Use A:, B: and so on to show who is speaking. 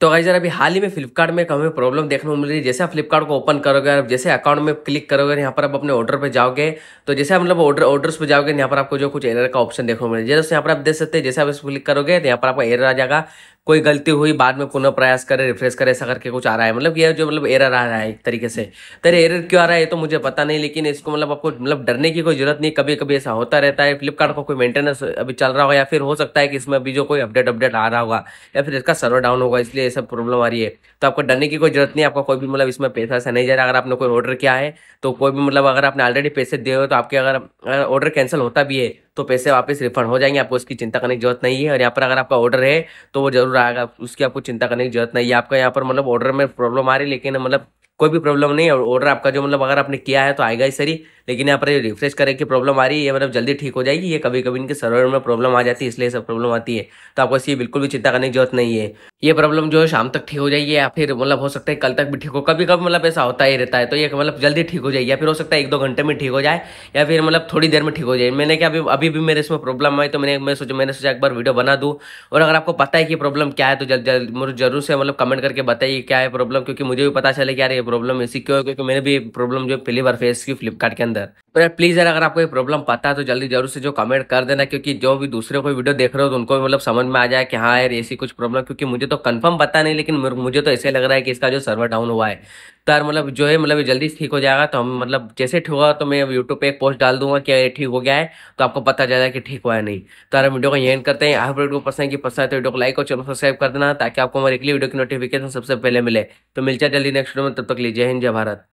A: तो जरा अभी हाल ही में फ्लिपकार्ट में हमें प्रॉब्लम देखने को मिल रही है जैसे आप फ्लिपकार्ट को ओपन करोगे और जैसे अकाउंट में क्लिक करोगे यहाँ पर आप अपने ऑर्डर पे जाओगे तो जैसे आप मतलब ऑर्डर ऑर्डर्स पे जाओगे यहाँ पर आपको जो कुछ एरर का ऑप्शन देखने को मिल रहा है जैसे यहाँ पर आप देख सकते हैं जैसे आप इस क्लिक करोगे तो यहाँ पर आपको एरर आ जाएगा कोई गलती हुई बाद में पुनः प्रयास करे रिफ्रेश करें ऐसा करके कुछ आ रहा है मतलब यह जो मतलब एरर आ रहा है एक तरीके से तेरे तो एरर क्यों आ रहा है ये तो मुझे पता नहीं लेकिन इसको मतलब आपको मतलब डरने की कोई जरूरत नहीं कभी कभी ऐसा होता रहता है फ्लिपकार्ट का कोई मेंटेनेंस अभी चल रहा हो या फिर हो सकता है कि इसमें अभी जो कोई अपडेट अपडेट आ रहा होगा या फिर इसका सर्वर डाउन होगा इसलिए ये सब प्रॉब्लम आ रही है तो आपको डरने की कोई जरूरत नहीं आपका कोई भी मतलब इसमें पैसा ऐसा नहीं जा रहा अगर आपने कोई ऑर्डर किया है तो कोई भी मतलब अगर आपने ऑलरेडी पैसे दिए हो तो आपके अगर ऑर्डर कैंसिल होता भी है तो पैसे वापस रिफंड हो जाएंगे आपको उसकी चिंता करने की जरूरत नहीं है और यहाँ पर अगर आपका ऑर्डर है तो वो जरूर आएगा उसकी आपको चिंता करने की जरूरत नहीं है आपका यहाँ पर मतलब ऑर्डर में प्रॉब्लम आ रही है लेकिन मतलब कोई भी प्रॉब्लम नहीं है और ऑर्डर आपका जो मतलब अगर आपने किया है तो आएगा ही सही लेकिन यहाँ पर रिफ्रेश करें कि प्रॉब्लम आ रही है ये मतलब जल्दी ठीक हो जाएगी ये कभी कभी इनके सर्वर में प्रॉब्लम आ जाती है इसलिए सब प्रॉब्लम आती है तो आपको इसकी बिल्कुल भी चिंता करने की जरूरत नहीं है ये प्रॉब्लम जो है शाम तक ठीक हो जाएगी या फिर मतलब हो सकता है कल तक भी ठीक हो कभी कभी मतलब ऐसा होता ही रहता है तो ये मतलब जल्दी ठीक हो जाएगी या फिर हो सकता है एक दो घंटे में ठीक हो जाए या फिर मतलब थोड़ी देर में ठीक हो जाए मैंने क्या अभी अभी भी मेरे इसमें प्रॉब्लम आई तो मैंने मैं सोचा मैंने सोचा एक बार वीडियो बना दूँ और अगर आपको पता है कि प्रॉब्लम क्या है तो जल्द जल्द जरूर से मतलब कमेंट करके बताइए क्या है प्रॉब्लम क्योंकि मुझे भी पता चले कि यार ये प्रॉब्लम ऐसी क्यों क्योंकि मैंने भी प्रॉब्लम जो पहली बार फेस की फ्लिपकार्ट के अंदर तो प्लीज़ यार अगर आपको ये प्रॉब्लम पता है तो जल्दी जरूर से जो कमेंट कर देना क्योंकि जो भी दूसरे कोई वीडियो देख रहे हो तो उनको भी मतलब समझ में आ जाए कि हाँ यार ऐसी कुछ प्रॉब्लम क्योंकि मुझे तो कंफर्म पता नहीं लेकिन मुझे तो ऐसे लग रहा है कि इसका जो सर्वर डाउन हुआ है तो यार मतलब जो है मतलब जल्दी ठीक हो जाएगा तो हम मतलब जैसे ठीक होगा तो मैं यूट्यूब पर एक पोस्ट डाल दूंगा कि ठीक हो गया है तो आपको पता चल कि ठीक हुआ है नहीं तो यार वीडियो को यहीं करते हैं आप वीडियो को पसंद की पसंद है तो वीडियो को लाइक और चैनल सब्सक्राइब कर देना ताकि आपको हमारे अगली वीडियो की नोटिफिकेशन सबसे पहले मिले तो मिल जाए जल्दी नेक्स्ट वीडियो में तब तक लीजिए हिंद जय भारत